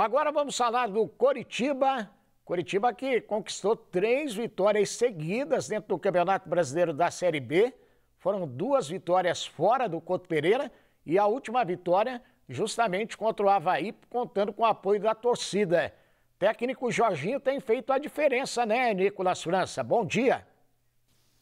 Agora vamos falar do Coritiba. Coritiba que conquistou três vitórias seguidas dentro do Campeonato Brasileiro da Série B. Foram duas vitórias fora do Couto Pereira e a última vitória justamente contra o Havaí, contando com o apoio da torcida. técnico Jorginho tem feito a diferença, né, Nicolas França? Bom dia.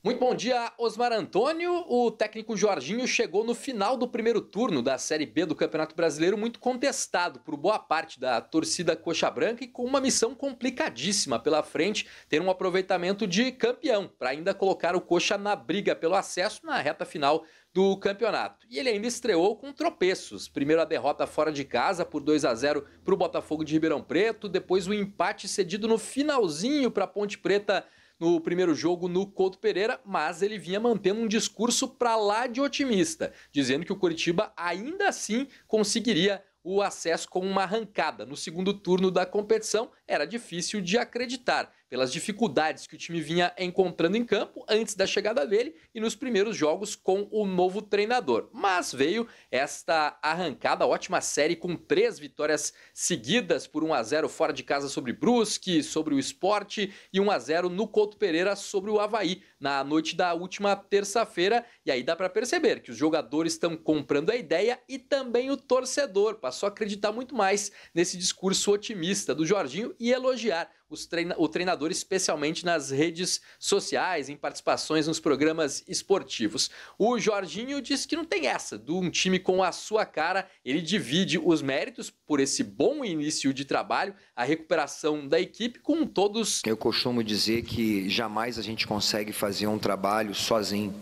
Muito bom dia, Osmar Antônio. O técnico Jorginho chegou no final do primeiro turno da Série B do Campeonato Brasileiro, muito contestado por boa parte da torcida Coxa Branca e com uma missão complicadíssima pela frente, ter um aproveitamento de campeão para ainda colocar o Coxa na briga pelo acesso na reta final do campeonato. E ele ainda estreou com tropeços. Primeiro a derrota fora de casa por 2 a 0 para o Botafogo de Ribeirão Preto, depois o empate cedido no finalzinho para a Ponte Preta no primeiro jogo no Couto Pereira, mas ele vinha mantendo um discurso para lá de otimista, dizendo que o Curitiba ainda assim conseguiria o acesso com uma arrancada no segundo turno da competição. Era difícil de acreditar pelas dificuldades que o time vinha encontrando em campo antes da chegada dele e nos primeiros jogos com o novo treinador. Mas veio esta arrancada, ótima série com três vitórias seguidas por 1 a 0 fora de casa sobre Brusque, sobre o Esporte e 1 a 0 no Couto Pereira sobre o Havaí na noite da última terça-feira. E aí dá para perceber que os jogadores estão comprando a ideia e também o torcedor passou a acreditar muito mais nesse discurso otimista do Jorginho e elogiar treina o treinador, especialmente nas redes sociais, em participações nos programas esportivos. O Jorginho diz que não tem essa, de um time com a sua cara, ele divide os méritos por esse bom início de trabalho, a recuperação da equipe com todos. Eu costumo dizer que jamais a gente consegue fazer um trabalho sozinho.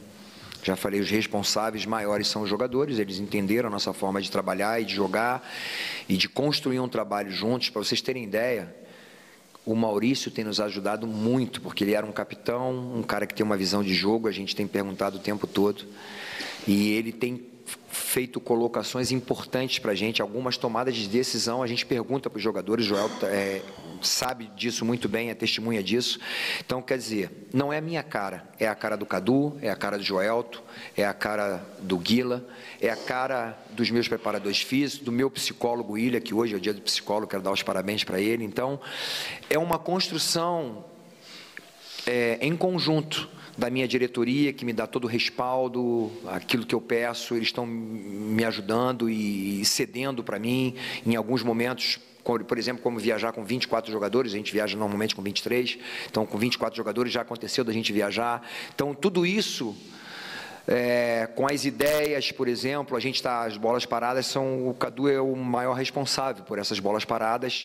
Já falei, os responsáveis maiores são os jogadores, eles entenderam a nossa forma de trabalhar e de jogar e de construir um trabalho juntos. Para vocês terem ideia, o Maurício tem nos ajudado muito, porque ele era um capitão, um cara que tem uma visão de jogo, a gente tem perguntado o tempo todo. E ele tem feito colocações importantes para a gente, algumas tomadas de decisão. A gente pergunta para os jogadores, Joel é, sabe disso muito bem, é testemunha disso. Então, quer dizer, não é a minha cara, é a cara do Cadu, é a cara do Joelto, é a cara do Guila, é a cara dos meus preparadores físicos, do meu psicólogo Ilha, que hoje é o dia do psicólogo, quero dar os parabéns para ele. Então, é uma construção é, em conjunto da minha diretoria, que me dá todo o respaldo, aquilo que eu peço, eles estão me ajudando e cedendo para mim, em alguns momentos por exemplo, como viajar com 24 jogadores, a gente viaja normalmente com 23, então com 24 jogadores já aconteceu da gente viajar. Então, tudo isso. É, com as ideias, por exemplo, a gente está as bolas paradas são o Cadu é o maior responsável por essas bolas paradas.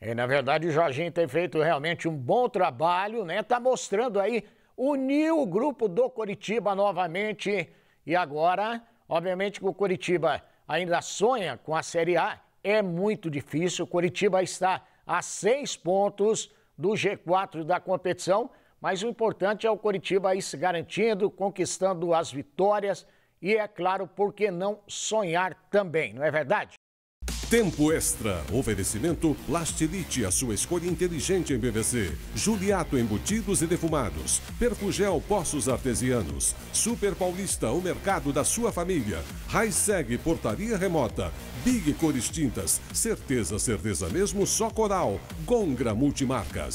E é, na verdade o Jorginho tem feito realmente um bom trabalho, né? está mostrando aí uniu o grupo do Coritiba novamente e agora, obviamente que o Coritiba ainda sonha com a Série A é muito difícil. O Curitiba está a seis pontos do G4 da competição, mas o importante é o Curitiba aí se garantindo, conquistando as vitórias e, é claro, por que não sonhar também, não é verdade? Tempo Extra. Oferecimento Plastilite, a sua escolha inteligente em PVC. Juliato Embutidos e Defumados. Perfugel Poços Artesianos. Super Paulista, o mercado da sua família. Raiseg Portaria Remota. Big Cores Tintas, certeza, certeza mesmo, só Coral, Gongra Multimarcas,